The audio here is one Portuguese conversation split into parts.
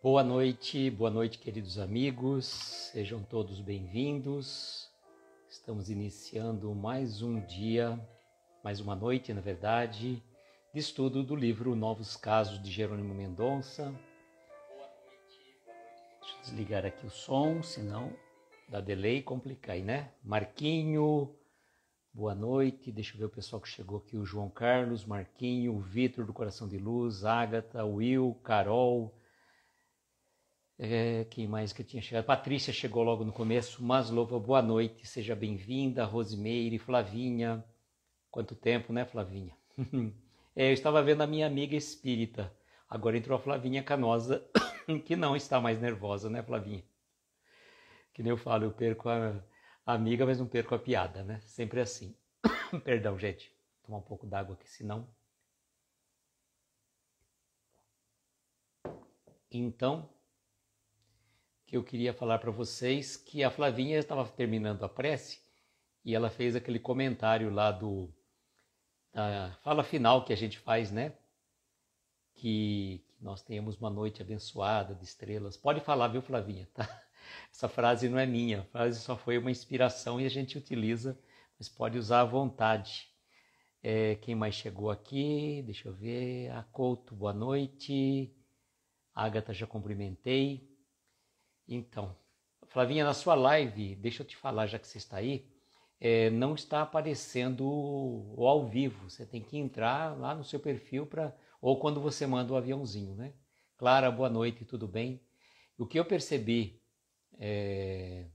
Boa noite, boa noite, queridos amigos, sejam todos bem-vindos. Estamos iniciando mais um dia, mais uma noite, na verdade, de estudo do livro Novos Casos de Jerônimo Mendonça. Deixa eu desligar aqui o som, senão dá delay e complica aí, né? Marquinho, boa noite. Deixa eu ver o pessoal que chegou aqui: o João Carlos, Marquinho, Vitor do Coração de Luz, Ágata, Will, Carol. É, quem mais que tinha chegado? Patrícia chegou logo no começo. Maslova, boa noite, seja bem-vinda. Rosemeire, Flavinha. Quanto tempo, né, Flavinha? é, eu estava vendo a minha amiga espírita. Agora entrou a Flavinha Canosa, que não está mais nervosa, né, Flavinha? Que nem eu falo, eu perco a amiga, mas não perco a piada, né? Sempre assim. Perdão, gente. Vou tomar um pouco d'água aqui, senão. Então, que eu queria falar para vocês que a Flavinha estava terminando a prece e ela fez aquele comentário lá do da fala final que a gente faz, né? Que, que nós tenhamos uma noite abençoada de estrelas. Pode falar, viu, Flavinha? Tá? Essa frase não é minha, a frase só foi uma inspiração e a gente utiliza, mas pode usar à vontade. É, quem mais chegou aqui? Deixa eu ver. A Couto, boa noite. A Agatha, já cumprimentei. Então, Flavinha, na sua live, deixa eu te falar, já que você está aí, é, não está aparecendo o ao vivo. Você tem que entrar lá no seu perfil para ou quando você manda o aviãozinho, né? Clara, boa noite, tudo bem? O que eu percebi é...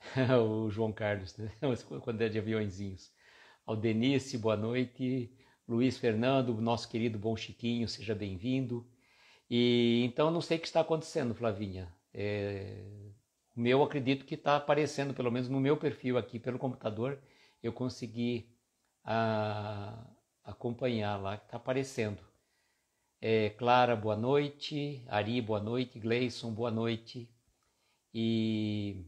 o João Carlos, né? quando é de aviãozinhos. Ao Denise, boa noite. Luiz Fernando, nosso querido Bom Chiquinho, seja bem-vindo. E então não sei o que está acontecendo, Flavinha. É, o meu acredito que está aparecendo, pelo menos no meu perfil aqui pelo computador, eu consegui a, ah, acompanhar lá que está aparecendo. É, Clara, boa noite. Ari, boa noite. Gleison, boa noite. E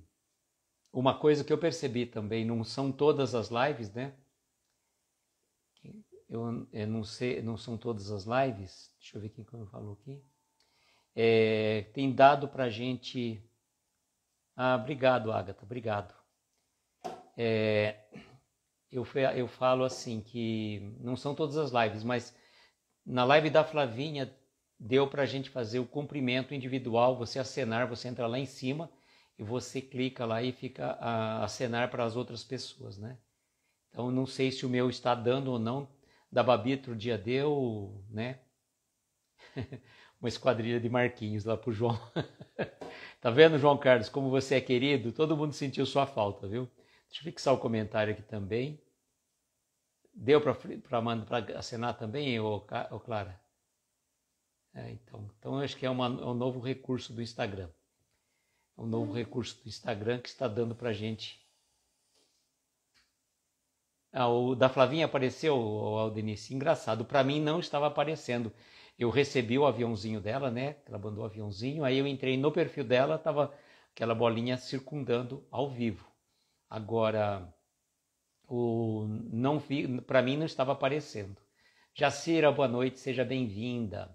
uma coisa que eu percebi também, não são todas as lives, né? Eu, eu não sei, não são todas as lives. Deixa eu ver quem falou aqui é, tem dado para a gente. Ah, obrigado, Agatha, obrigado. É, eu, eu falo assim que não são todas as lives, mas na live da Flavinha deu para a gente fazer o cumprimento individual, você acenar, você entra lá em cima e você clica lá e fica a acenar para as outras pessoas, né? Então não sei se o meu está dando ou não. Da Babi outro dia deu, né? uma esquadrilha de Marquinhos lá pro João. tá vendo, João Carlos, como você é querido? Todo mundo sentiu sua falta, viu? Deixa eu fixar o comentário aqui também. Deu para acenar também, ô, ô Clara? É, então, então acho que é, uma, é, um novo recurso do Instagram. É um novo recurso do Instagram que está dando para gente. Ah, o da Flavinha apareceu, o Aldenice. Engraçado, para mim não estava aparecendo eu recebi o aviãozinho dela, né? Ela mandou o aviãozinho, aí eu entrei no perfil dela, tava aquela bolinha circundando ao vivo. Agora, o não para mim não estava aparecendo. Jacira, boa noite, seja bem-vinda.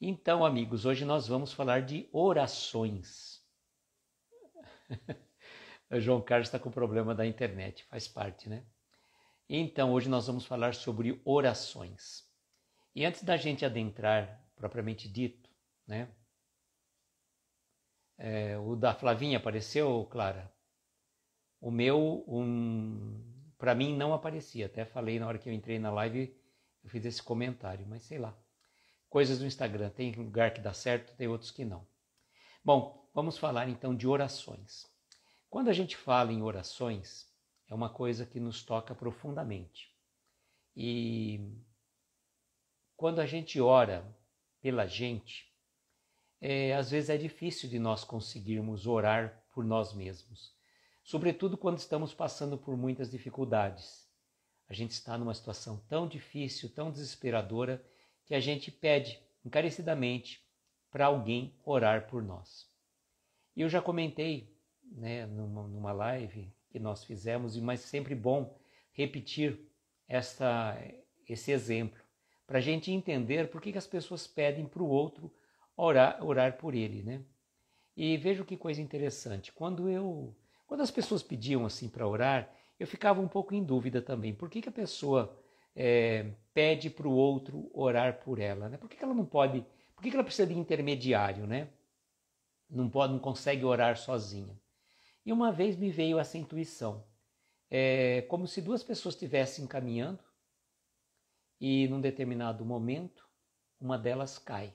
Então, amigos, hoje nós vamos falar de orações. o João Carlos está com problema da internet, faz parte, né? Então, hoje nós vamos falar sobre orações. E antes da gente adentrar propriamente dito, né? É, o da Flavinha apareceu, Clara? O meu, um, para mim, não aparecia. Até falei na hora que eu entrei na live, eu fiz esse comentário, mas sei lá. Coisas do Instagram, tem lugar que dá certo, tem outros que não. Bom, vamos falar então de orações. Quando a gente fala em orações, é uma coisa que nos toca profundamente. E quando a gente ora pela gente, é, às vezes é difícil de nós conseguirmos orar por nós mesmos, sobretudo quando estamos passando por muitas dificuldades. A gente está numa situação tão difícil, tão desesperadora, que a gente pede encarecidamente para alguém orar por nós. E eu já comentei né, numa, numa live que nós fizemos, mas sempre bom repetir esta, esse exemplo para a gente entender por que, que as pessoas pedem para o outro orar, orar por ele, né? E veja que coisa interessante. Quando eu, quando as pessoas pediam assim para orar, eu ficava um pouco em dúvida também. Por que, que a pessoa é, pede para o outro orar por ela? Né? Por que, que ela não pode? Por que, que ela precisa de intermediário, né? Não pode, não consegue orar sozinha. E uma vez me veio essa intuição, é como se duas pessoas estivessem caminhando e num determinado momento uma delas cai.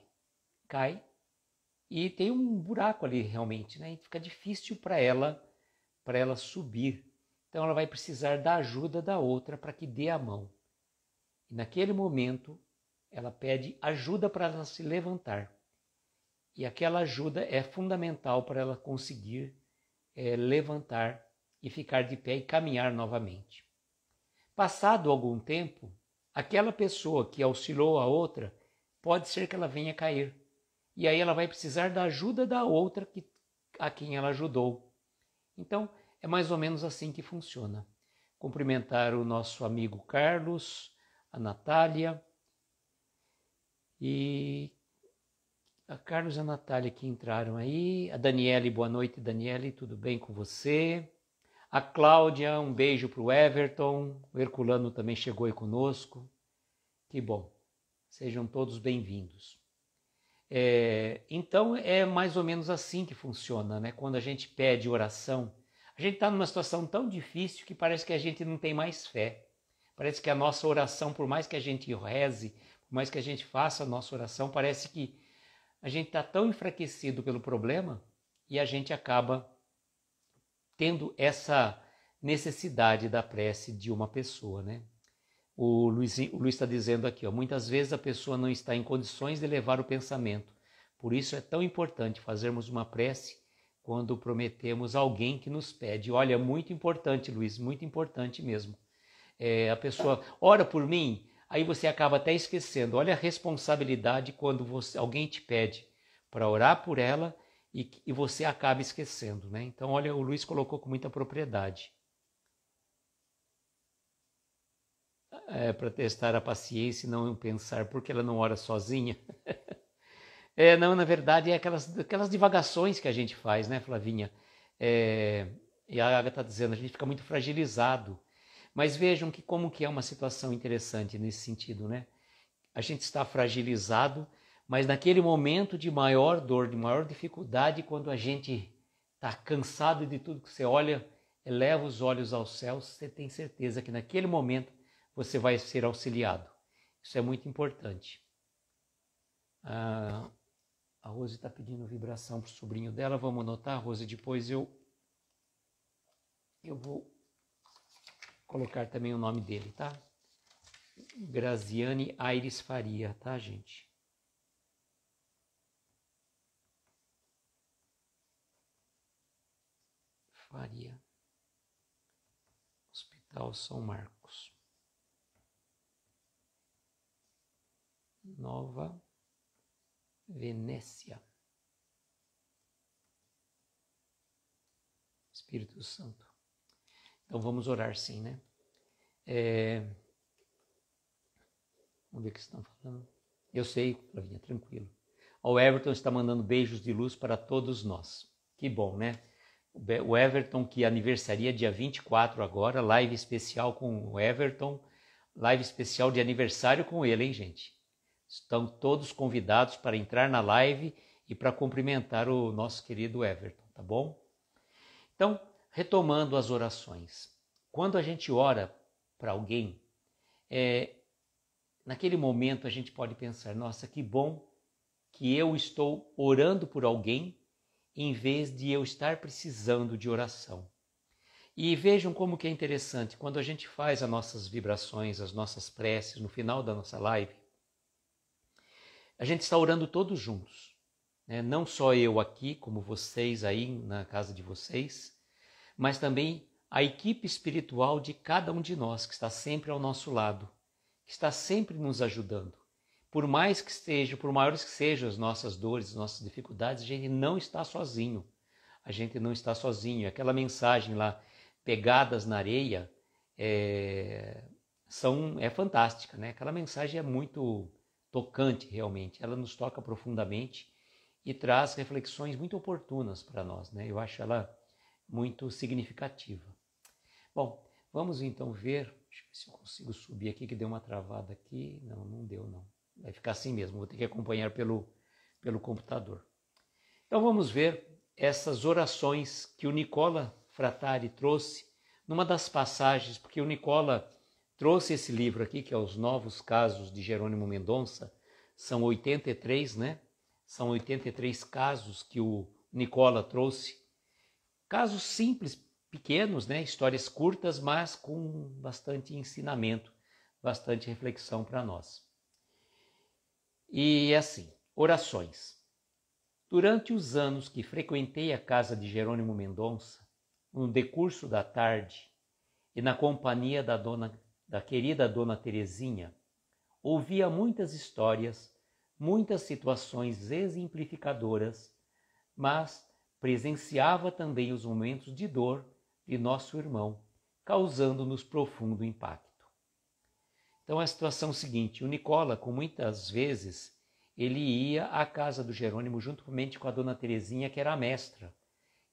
Cai e tem um buraco ali realmente, né? E fica difícil para ela para ela subir. Então ela vai precisar da ajuda da outra para que dê a mão. E naquele momento ela pede ajuda para ela se levantar. E aquela ajuda é fundamental para ela conseguir é, levantar e ficar de pé e caminhar novamente. Passado algum tempo, aquela pessoa que auxiliou a outra, pode ser que ela venha cair. E aí ela vai precisar da ajuda da outra que, a quem ela ajudou. Então, é mais ou menos assim que funciona. Cumprimentar o nosso amigo Carlos, a Natália e a Carlos e a Natália que entraram aí. A Daniele, boa noite, Daniele, tudo bem com você? A Cláudia, um beijo para o Everton. O Herculano também chegou aí conosco. Que bom. Sejam todos bem-vindos. É, então é mais ou menos assim que funciona, né? Quando a gente pede oração, a gente está numa situação tão difícil que parece que a gente não tem mais fé. Parece que a nossa oração, por mais que a gente reze, por mais que a gente faça a nossa oração, parece que a gente está tão enfraquecido pelo problema e a gente acaba tendo essa necessidade da prece de uma pessoa, né? O Luiz está dizendo aqui, ó, muitas vezes a pessoa não está em condições de levar o pensamento. Por isso é tão importante fazermos uma prece quando prometemos alguém que nos pede. Olha, muito importante, Luiz, muito importante mesmo. É, a pessoa ora por mim, aí você acaba até esquecendo. Olha a responsabilidade quando você, alguém te pede para orar por ela e, e você acaba esquecendo, né? Então, olha, o Luiz colocou com muita propriedade. É, para testar a paciência e não pensar porque ela não ora sozinha. é, não, na verdade, é aquelas, aquelas divagações que a gente faz, né, Flavinha? É, e a Agatha está dizendo, a gente fica muito fragilizado. Mas vejam que como que é uma situação interessante nesse sentido, né? A gente está fragilizado mas naquele momento de maior dor, de maior dificuldade, quando a gente está cansado de tudo que você olha, eleva os olhos ao céu, você tem certeza que naquele momento você vai ser auxiliado. Isso é muito importante. Ah, a Rose está pedindo vibração para o sobrinho dela. Vamos anotar, Rose. Depois eu, eu vou colocar também o nome dele, tá? Graziane Aires Faria, tá, gente? Faria, Hospital São Marcos, Nova Venécia, Espírito Santo. Então vamos orar sim, né? É... Vamos ver o que estão falando. Eu sei, Flavinha, tranquilo. O Everton está mandando beijos de luz para todos nós. Que bom, né? o Everton que aniversaria dia 24 agora, live especial com o Everton, live especial de aniversário com ele, hein, gente? Estão todos convidados para entrar na live e para cumprimentar o nosso querido Everton, tá bom? Então, retomando as orações. Quando a gente ora para alguém, é, naquele momento a gente pode pensar: nossa, que bom que eu estou orando por alguém em vez de eu estar precisando de oração. E vejam como que é interessante, quando a gente faz as nossas vibrações, as nossas preces no final da nossa live, a gente está orando todos juntos. Né? Não só eu aqui, como vocês aí na casa de vocês, mas também a equipe espiritual de cada um de nós que está sempre ao nosso lado, que está sempre nos ajudando por mais que seja, por maiores que sejam as nossas dores, as nossas dificuldades, a gente não está sozinho. A gente não está sozinho. Aquela mensagem lá, pegadas na areia, é, são é fantástica, né? Aquela mensagem é muito tocante realmente. Ela nos toca profundamente e traz reflexões muito oportunas para nós, né? Eu acho ela muito significativa. Bom, vamos então ver. Deixa eu ver se eu consigo subir aqui que deu uma travada aqui. Não, não deu não vai ficar assim mesmo, vou ter que acompanhar pelo, pelo computador. Então vamos ver essas orações que o Nicola Fratari trouxe numa das passagens, porque o Nicola trouxe esse livro aqui, que é Os Novos Casos de Jerônimo Mendonça, são 83, né? São 83 casos que o Nicola trouxe. Casos simples, pequenos, né? Histórias curtas, mas com bastante ensinamento, bastante reflexão para nós. E é assim: orações. Durante os anos que frequentei a casa de Jerônimo Mendonça, no decurso da tarde e na companhia da dona da querida dona Terezinha, ouvia muitas histórias, muitas situações exemplificadoras, mas presenciava também os momentos de dor de nosso irmão, causando-nos profundo impacto. Então a situação é a seguinte, o Nicola, com muitas vezes, ele ia à casa do Jerônimo juntamente com a dona Terezinha, que era a mestra,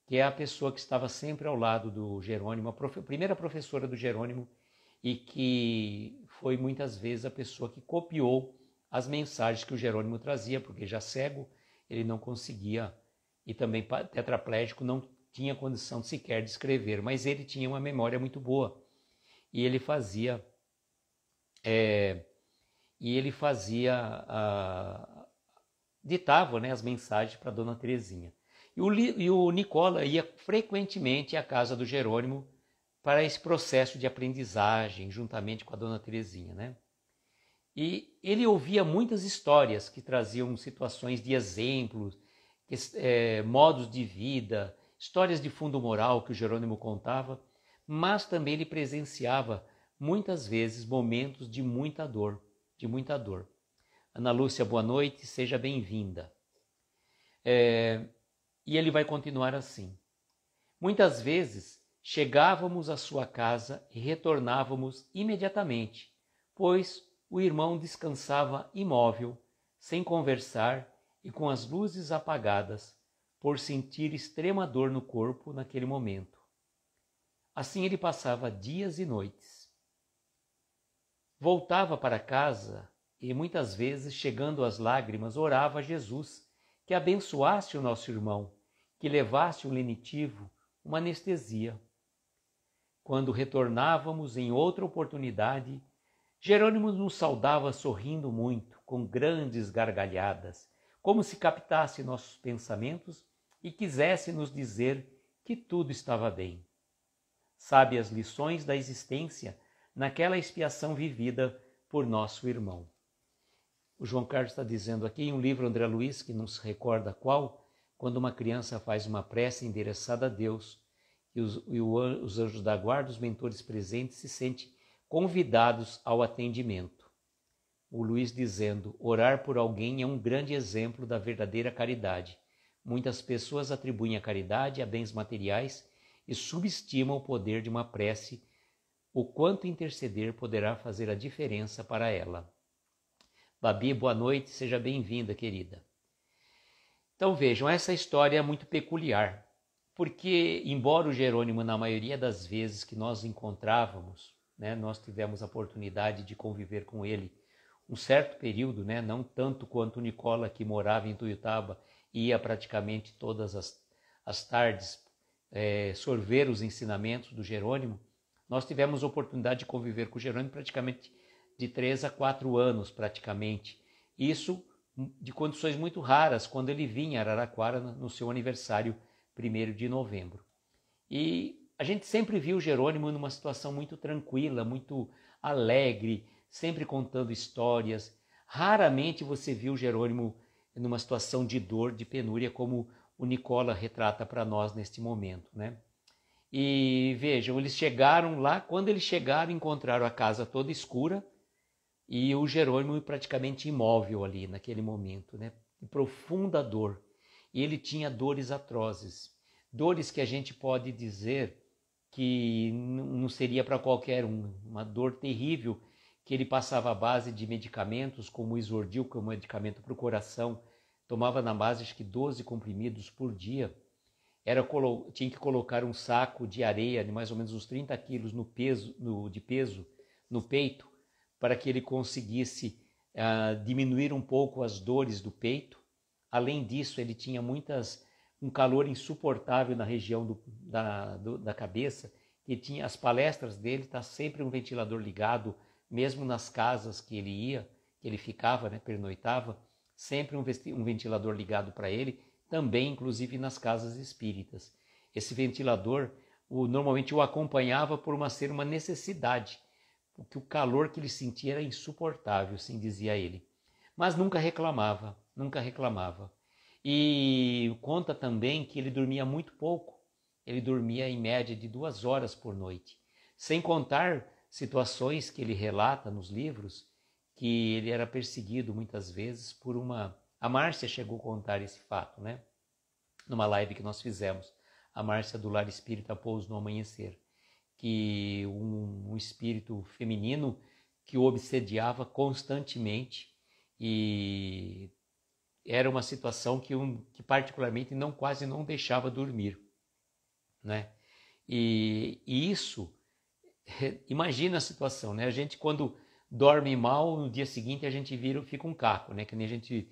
que é a pessoa que estava sempre ao lado do Jerônimo, a prof... primeira professora do Jerônimo e que foi muitas vezes a pessoa que copiou as mensagens que o Jerônimo trazia, porque já cego ele não conseguia e também tetraplégico não tinha condição sequer de escrever, mas ele tinha uma memória muito boa e ele fazia é, e ele fazia, a, ditava né, as mensagens para Dona Terezinha. E o, e o Nicola ia frequentemente à casa do Jerônimo para esse processo de aprendizagem, juntamente com a Dona Terezinha, né? E ele ouvia muitas histórias que traziam situações de exemplos, é, modos de vida, histórias de fundo moral que o Jerônimo contava, mas também ele presenciava muitas vezes momentos de muita dor, de muita dor. Ana Lúcia, boa noite, seja bem-vinda. É, e ele vai continuar assim. Muitas vezes chegávamos à sua casa e retornávamos imediatamente, pois o irmão descansava imóvel, sem conversar e com as luzes apagadas, por sentir extrema dor no corpo naquele momento. Assim ele passava dias e noites. Voltava para casa e muitas vezes, chegando às lágrimas, orava a Jesus que abençoasse o nosso irmão, que levasse um lenitivo, uma anestesia. Quando retornávamos em outra oportunidade, Jerônimo nos saudava sorrindo muito, com grandes gargalhadas, como se captasse nossos pensamentos e quisesse nos dizer que tudo estava bem. Sabe as lições da existência naquela expiação vivida por nosso irmão. O João Carlos está dizendo aqui em um livro André Luiz, que não se recorda qual, quando uma criança faz uma prece endereçada a Deus e os, e os anjos da guarda, os mentores presentes, se sentem convidados ao atendimento. O Luiz dizendo: orar por alguém é um grande exemplo da verdadeira caridade. Muitas pessoas atribuem a caridade a bens materiais e subestimam o poder de uma prece o quanto interceder poderá fazer a diferença para ela. Babi, boa noite, seja bem-vinda, querida. Então vejam, essa história é muito peculiar, porque embora o Jerônimo, na maioria das vezes que nós encontrávamos, né, nós tivemos a oportunidade de conviver com ele um certo período, né, não tanto quanto o Nicola, que morava em Tuiutaba, ia praticamente todas as, as tardes é, sorver os ensinamentos do Jerônimo, nós tivemos oportunidade de conviver com o Jerônimo praticamente de três a quatro anos, praticamente. Isso de condições muito raras, quando ele vinha a Araraquara no seu aniversário, primeiro de novembro. E a gente sempre viu o Jerônimo numa situação muito tranquila, muito alegre, sempre contando histórias. Raramente você viu o Jerônimo numa situação de dor, de penúria, como o Nicola retrata para nós neste momento, né? E vejam, eles chegaram lá, quando eles chegaram, encontraram a casa toda escura e o Jerônimo praticamente imóvel ali naquele momento, né? De profunda dor. E ele tinha dores atrozes, dores que a gente pode dizer que não seria para qualquer um, uma dor terrível que ele passava à base de medicamentos, como o Isordil, que é um medicamento para o coração, tomava na base acho que 12 comprimidos por dia era tinha que colocar um saco de areia de mais ou menos uns 30 quilos no peso, no, de peso no peito para que ele conseguisse uh, diminuir um pouco as dores do peito. Além disso, ele tinha muitas um calor insuportável na região do, da, do, da cabeça e tinha as palestras dele tá sempre um ventilador ligado, mesmo nas casas que ele ia, que ele ficava, né, pernoitava, sempre um, um ventilador ligado para ele também, inclusive nas casas espíritas. Esse ventilador o, normalmente o acompanhava por uma, ser uma necessidade, porque o calor que ele sentia era insuportável, assim dizia ele. Mas nunca reclamava, nunca reclamava. E conta também que ele dormia muito pouco, ele dormia em média de duas horas por noite, sem contar situações que ele relata nos livros, que ele era perseguido muitas vezes por uma a Márcia chegou a contar esse fato, né? Numa live que nós fizemos. A Márcia do Lar Espírita Pouso no Amanhecer. Que um, um espírito feminino que o obsediava constantemente e era uma situação que, um, que particularmente não quase não deixava dormir, né? E, e isso, imagina a situação, né? A gente quando dorme mal, no dia seguinte a gente vira, fica um caco, né? Que nem a gente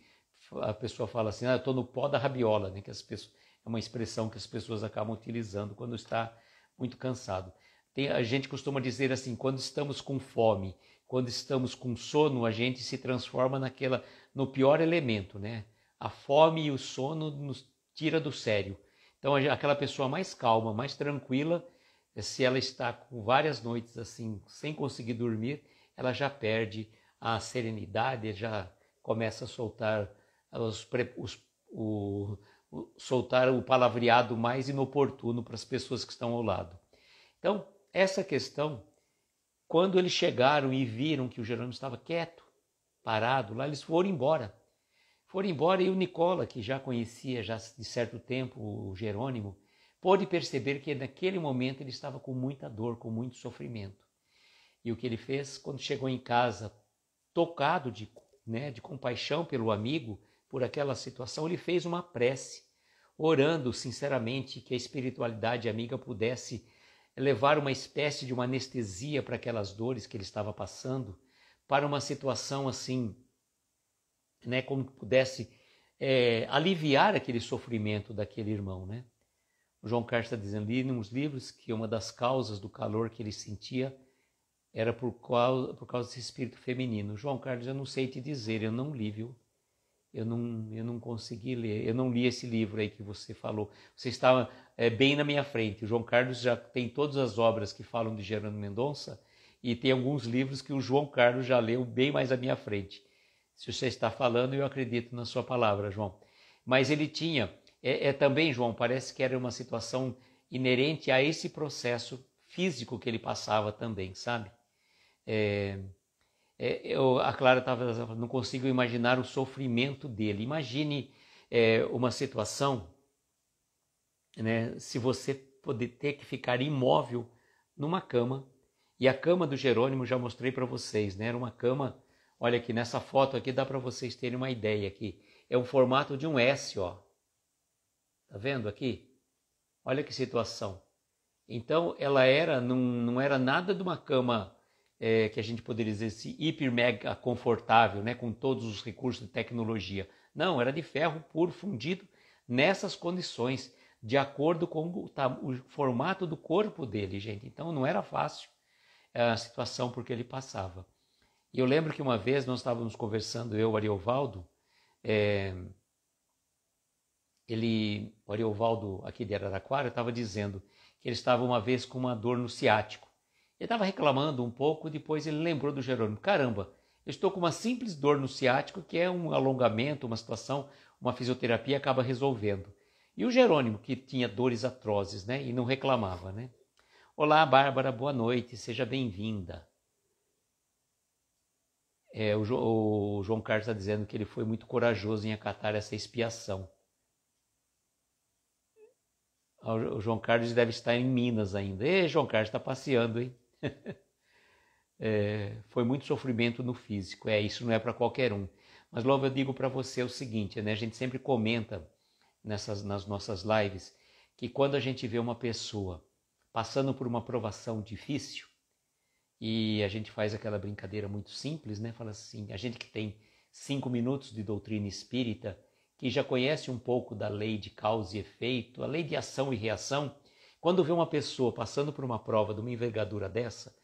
a pessoa fala assim, ah, eu estou no pó da rabiola, né? Que as pessoas, é uma expressão que as pessoas acabam utilizando quando está muito cansado. Tem, a gente costuma dizer assim, quando estamos com fome, quando estamos com sono, a gente se transforma naquela no pior elemento, né? A fome e o sono nos tira do sério. Então, aquela pessoa mais calma, mais tranquila, eh, se ela está com várias noites assim, sem conseguir dormir, ela já perde a serenidade, já começa a soltar os, os, o, o, soltar o palavreado mais inoportuno para as pessoas que estão ao lado. Então, essa questão, quando eles chegaram e viram que o Jerônimo estava quieto, parado lá, eles foram embora. Foram embora e o Nicola, que já conhecia já de certo tempo o Jerônimo, pôde perceber que naquele momento ele estava com muita dor, com muito sofrimento. E o que ele fez quando chegou em casa, tocado de, né, de compaixão pelo amigo, por aquela situação, ele fez uma prece, orando sinceramente que a espiritualidade amiga pudesse levar uma espécie de uma anestesia para aquelas dores que ele estava passando, para uma situação assim, né, como que pudesse é, aliviar aquele sofrimento daquele irmão, né? O João Carlos está dizendo ali nos livros que uma das causas do calor que ele sentia era por causa, por causa desse espírito feminino. João Carlos, eu não sei te dizer, eu não li, viu? eu não, eu não consegui ler, eu não li esse livro aí que você falou. Você estava é, bem na minha frente. O João Carlos já tem todas as obras que falam de Gerando Mendonça e tem alguns livros que o João Carlos já leu bem mais à minha frente. Se você está falando, eu acredito na sua palavra, João. Mas ele tinha, é, é também, João, parece que era uma situação inerente a esse processo físico que ele passava também, sabe? É, é, eu, a Clara estava não consigo imaginar o sofrimento dele. Imagine é, uma situação, né, se você poder ter que ficar imóvel numa cama. E a cama do Jerônimo já mostrei para vocês, né? Era uma cama. Olha aqui nessa foto aqui dá para vocês terem uma ideia aqui. É o formato de um S, ó. Tá vendo aqui? Olha que situação. Então ela era não, não era nada de uma cama é, que a gente poderia dizer se assim, hiper mega confortável, né, com todos os recursos de tecnologia. Não, era de ferro puro fundido nessas condições, de acordo com o, tá, o formato do corpo dele, gente. Então não era fácil é, a situação porque ele passava. E eu lembro que uma vez nós estávamos conversando, eu, Ariovaldo, é, ele, o Ariovaldo aqui de Araraquara, estava dizendo que ele estava uma vez com uma dor no ciático. Ele estava reclamando um pouco, depois ele lembrou do Jerônimo. Caramba, eu estou com uma simples dor no ciático, que é um alongamento, uma situação, uma fisioterapia acaba resolvendo. E o Jerônimo, que tinha dores atrozes, né? E não reclamava, né? Olá, Bárbara, boa noite, seja bem-vinda. É, o, jo o João Carlos está dizendo que ele foi muito corajoso em acatar essa expiação. Ah, o João Carlos deve estar em Minas ainda. Ei, João Carlos está passeando, hein? é, foi muito sofrimento no físico. É, isso não é para qualquer um. Mas logo eu digo para você o seguinte, né? A gente sempre comenta nessas, nas nossas lives que quando a gente vê uma pessoa passando por uma provação difícil e a gente faz aquela brincadeira muito simples, né? Fala assim, a gente que tem cinco minutos de doutrina espírita, que já conhece um pouco da lei de causa e efeito, a lei de ação e reação, quando vê uma pessoa passando por uma prova de uma envergadura dessa,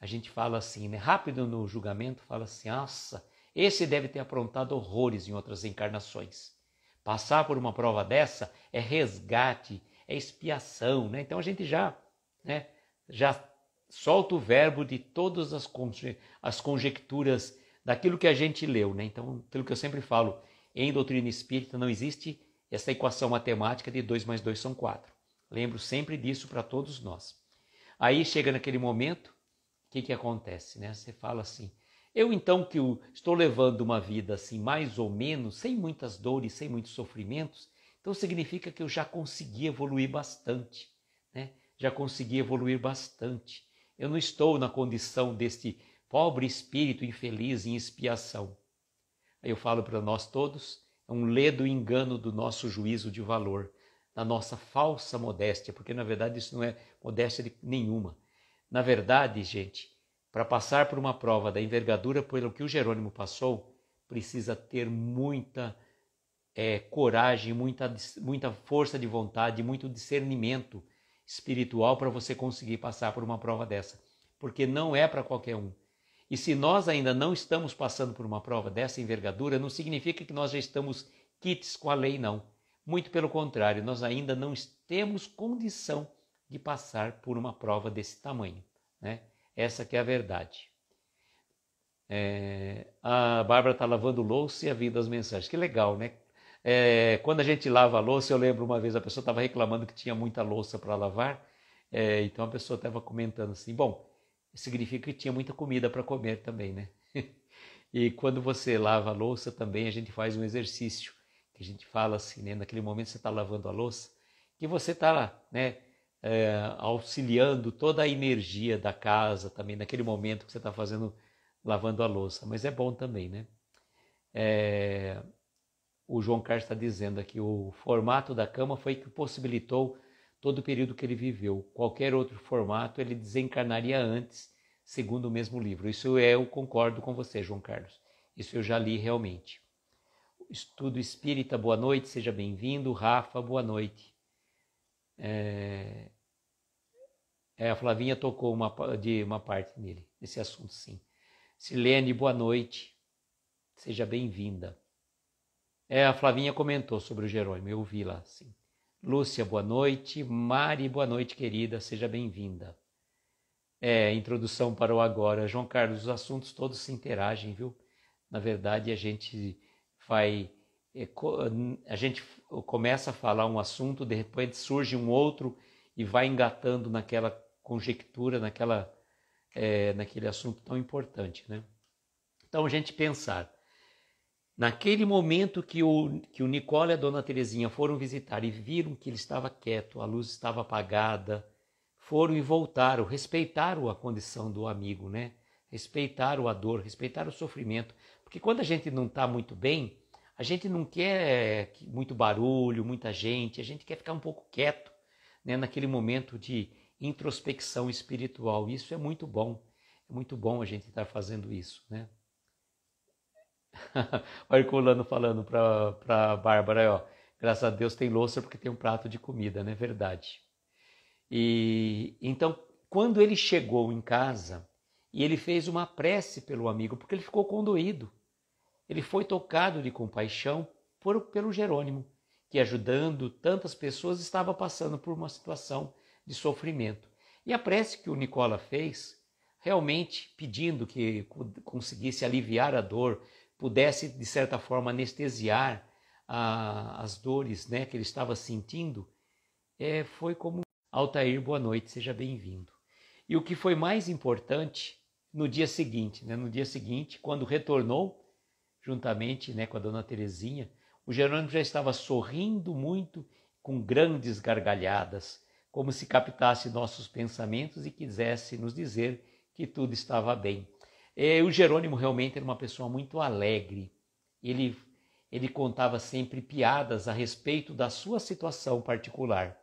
a gente fala assim, né? rápido no julgamento, fala assim: nossa, esse deve ter aprontado horrores em outras encarnações. Passar por uma prova dessa é resgate, é expiação, né? Então a gente já, né, já solta o verbo de todas as, conje as conjecturas daquilo que a gente leu, né? Então, aquilo que eu sempre falo, em doutrina espírita não existe essa equação matemática de 2 mais 2 são 4. Lembro sempre disso para todos nós. Aí chega naquele momento, o que, que acontece? Né? Você fala assim, eu então que estou levando uma vida assim, mais ou menos, sem muitas dores, sem muitos sofrimentos, então significa que eu já consegui evoluir bastante, né? já consegui evoluir bastante. Eu não estou na condição deste pobre espírito infeliz em expiação. Aí eu falo para nós todos, é um ledo engano do nosso juízo de valor da nossa falsa modéstia, porque na verdade isso não é modéstia nenhuma. Na verdade, gente, para passar por uma prova da envergadura pelo que o Jerônimo passou, precisa ter muita é, coragem, muita, muita força de vontade, muito discernimento espiritual para você conseguir passar por uma prova dessa, porque não é para qualquer um. E se nós ainda não estamos passando por uma prova dessa envergadura, não significa que nós já estamos quites com a lei, não muito pelo contrário, nós ainda não temos condição de passar por uma prova desse tamanho. Né? Essa que é a verdade. É, a Bárbara está lavando louça e a vida das mensagens. Que legal, né? É, quando a gente lava a louça, eu lembro uma vez a pessoa estava reclamando que tinha muita louça para lavar. É, então a pessoa estava comentando assim: bom, significa que tinha muita comida para comer também, né? e quando você lava a louça também, a gente faz um exercício que a gente fala assim, né? naquele momento você está lavando a louça, que você está né, é, auxiliando toda a energia da casa também, naquele momento que você está fazendo, lavando a louça. Mas é bom também, né? É, o João Carlos está dizendo aqui, o formato da cama foi que possibilitou todo o período que ele viveu. Qualquer outro formato ele desencarnaria antes, segundo o mesmo livro. Isso eu concordo com você, João Carlos. Isso eu já li realmente. Estudo Espírita, boa noite, seja bem-vindo. Rafa, boa noite. É... É, a Flavinha tocou uma, de uma parte nele, nesse assunto, sim. Silene, boa noite. Seja bem-vinda. É, a Flavinha comentou sobre o Jerônimo, eu vi lá, sim. Lúcia, boa noite. Mari, boa noite, querida, seja bem-vinda. É, introdução para o agora. João Carlos, os assuntos todos se interagem, viu? Na verdade, a gente vai eh, a gente começa a falar um assunto, de repente surge um outro e vai engatando naquela conjectura, naquela, é, naquele assunto tão importante, né? Então a gente pensar naquele momento que o que o Nicole e a Dona Terezinha foram visitar e viram que ele estava quieto, a luz estava apagada, foram e voltaram, respeitaram a condição do amigo, né? Respeitaram a dor, respeitaram o sofrimento, porque quando a gente não está muito bem, a gente não quer muito barulho, muita gente, a gente quer ficar um pouco quieto, né, naquele momento de introspecção espiritual. Isso é muito bom. É muito bom a gente estar tá fazendo isso, né? o Herculano falando para a Bárbara, ó, graças a Deus tem louça porque tem um prato de comida, né? É verdade. E então, quando ele chegou em casa, e ele fez uma prece pelo amigo, porque ele ficou condoído. Ele foi tocado de compaixão por, pelo Jerônimo, que ajudando tantas pessoas estava passando por uma situação de sofrimento. E a prece que o Nicola fez, realmente pedindo que conseguisse aliviar a dor, pudesse de certa forma anestesiar a, as dores né, que ele estava sentindo, é, foi como Altair, boa noite, seja bem-vindo. E o que foi mais importante no dia seguinte. Né? No dia seguinte, quando retornou, juntamente né, com a dona Terezinha, o Jerônimo já estava sorrindo muito, com grandes gargalhadas, como se captasse nossos pensamentos e quisesse nos dizer que tudo estava bem. E é, o Jerônimo realmente era uma pessoa muito alegre. Ele, ele contava sempre piadas a respeito da sua situação particular.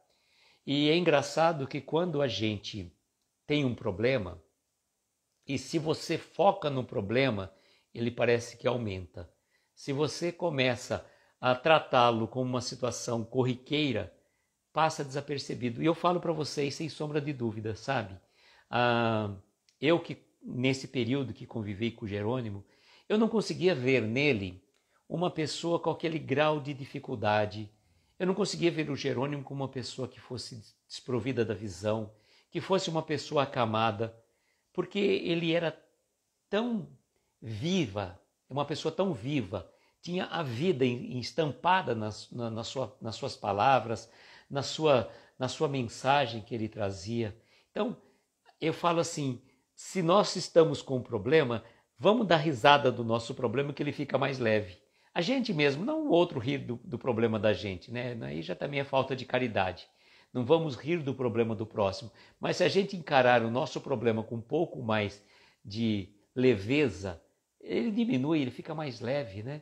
E é engraçado que quando a gente tem um problema, e se você foca no problema, ele parece que aumenta. Se você começa a tratá-lo como uma situação corriqueira, passa desapercebido. E eu falo para vocês sem sombra de dúvida, sabe? Ah, eu que nesse período que convivi com Jerônimo, eu não conseguia ver nele uma pessoa com aquele grau de dificuldade. Eu não conseguia ver o Jerônimo como uma pessoa que fosse desprovida da visão, que fosse uma pessoa acamada porque ele era tão viva, uma pessoa tão viva, tinha a vida estampada nas, na, na sua, nas suas palavras, na sua, na sua mensagem que ele trazia. Então, eu falo assim: se nós estamos com um problema, vamos dar risada do nosso problema que ele fica mais leve. A gente mesmo, não o outro rir do, do problema da gente, né? Aí já também é falta de caridade. Não vamos rir do problema do próximo, mas se a gente encarar o nosso problema com um pouco mais de leveza, ele diminui, ele fica mais leve, né?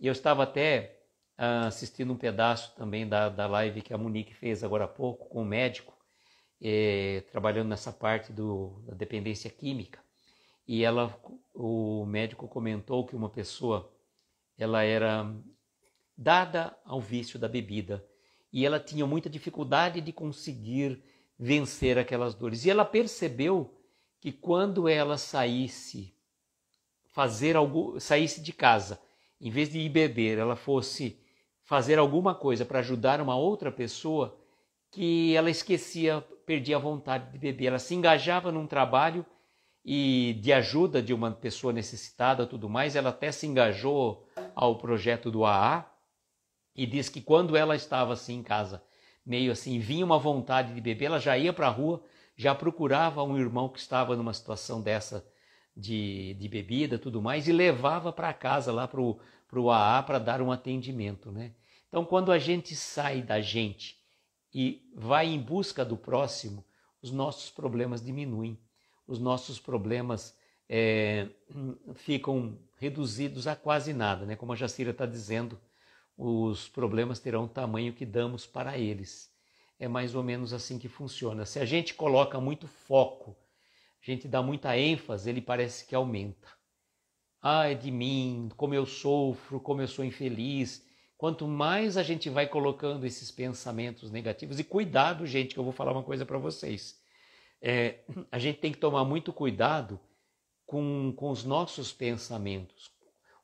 Eu estava até uh, assistindo um pedaço também da, da live que a Monique fez agora há pouco com o um médico, eh, trabalhando nessa parte do, da dependência química. E ela, o médico comentou que uma pessoa, ela era dada ao vício da bebida e ela tinha muita dificuldade de conseguir vencer aquelas dores. E ela percebeu que quando ela saísse fazer algo, saísse de casa, em vez de ir beber, ela fosse fazer alguma coisa para ajudar uma outra pessoa, que ela esquecia, perdia a vontade de beber. Ela se engajava num trabalho e de ajuda de uma pessoa necessitada, tudo mais. Ela até se engajou ao projeto do AA, e diz que quando ela estava assim em casa, meio assim, vinha uma vontade de beber, ela já ia para a rua, já procurava um irmão que estava numa situação dessa de, de bebida, tudo mais, e levava para casa lá para o AA para dar um atendimento, né? Então, quando a gente sai da gente e vai em busca do próximo, os nossos problemas diminuem, os nossos problemas é, ficam reduzidos a quase nada, né? Como a Jacira está dizendo, os problemas terão o tamanho que damos para eles. É mais ou menos assim que funciona. Se a gente coloca muito foco, a gente dá muita ênfase, ele parece que aumenta. Ai de mim, como eu sofro, como eu sou infeliz. Quanto mais a gente vai colocando esses pensamentos negativos, e cuidado, gente, que eu vou falar uma coisa para vocês. É, a gente tem que tomar muito cuidado com, com os nossos pensamentos.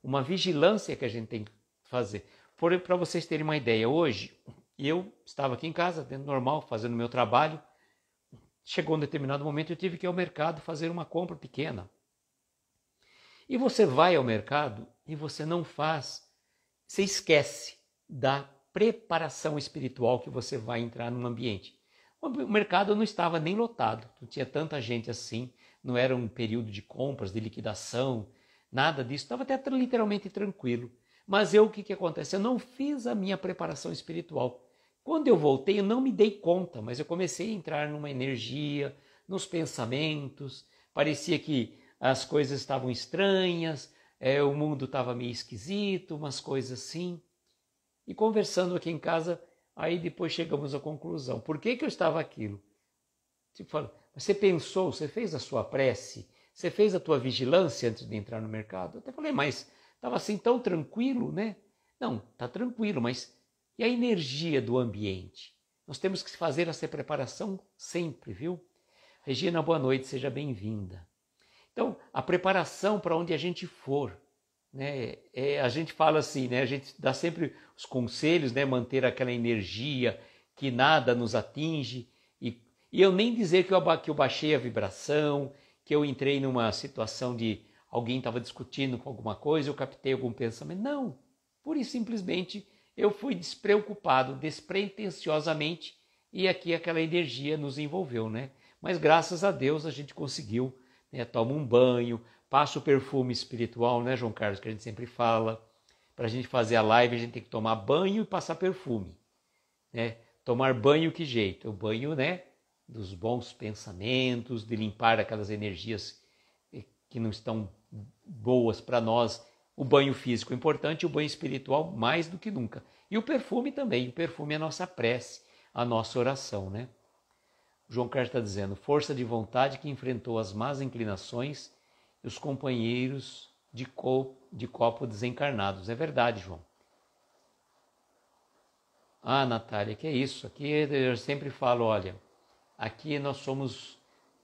Uma vigilância que a gente tem que fazer. Para vocês terem uma ideia, hoje eu estava aqui em casa, dentro normal, fazendo meu trabalho. Chegou um determinado momento eu tive que ir ao mercado fazer uma compra pequena. E você vai ao mercado e você não faz, você esquece da preparação espiritual que você vai entrar num ambiente. O mercado não estava nem lotado, não tinha tanta gente assim, não era um período de compras, de liquidação, nada disso, estava até literalmente tranquilo. Mas eu, o que, que acontece? Eu não fiz a minha preparação espiritual. Quando eu voltei, eu não me dei conta, mas eu comecei a entrar numa energia, nos pensamentos, parecia que as coisas estavam estranhas, é, o mundo estava meio esquisito, umas coisas assim. E conversando aqui em casa, aí depois chegamos à conclusão. Por que, que eu estava aquilo? Tipo, fala, você pensou, você fez a sua prece, você fez a tua vigilância antes de entrar no mercado? Eu até falei, mas Estava assim tão tranquilo, né? Não, tá tranquilo, mas e a energia do ambiente? Nós temos que fazer essa preparação sempre, viu? Regina, boa noite, seja bem-vinda. Então, a preparação para onde a gente for, né? É, a gente fala assim, né? A gente dá sempre os conselhos, né? Manter aquela energia que nada nos atinge. E, e eu nem dizer que eu, que eu baixei a vibração, que eu entrei numa situação de alguém estava discutindo com alguma coisa, eu captei algum pensamento. Não, pura e simplesmente eu fui despreocupado, despretensiosamente e aqui aquela energia nos envolveu, né? Mas graças a Deus a gente conseguiu, né? Toma um banho, passa o perfume espiritual, né, João Carlos, que a gente sempre fala. Para a gente fazer a live, a gente tem que tomar banho e passar perfume, né? Tomar banho que jeito? O banho, né, dos bons pensamentos, de limpar aquelas energias eh, que não estão boas para nós. O banho físico é importante, o banho espiritual mais do que nunca. E o perfume também. O perfume é a nossa prece, a nossa oração, né? João Carlos está dizendo: força de vontade que enfrentou as más inclinações e os companheiros de, co, de copo desencarnados. É verdade, João. Ah, Natália, que é isso? Aqui eu sempre falo: olha, aqui nós somos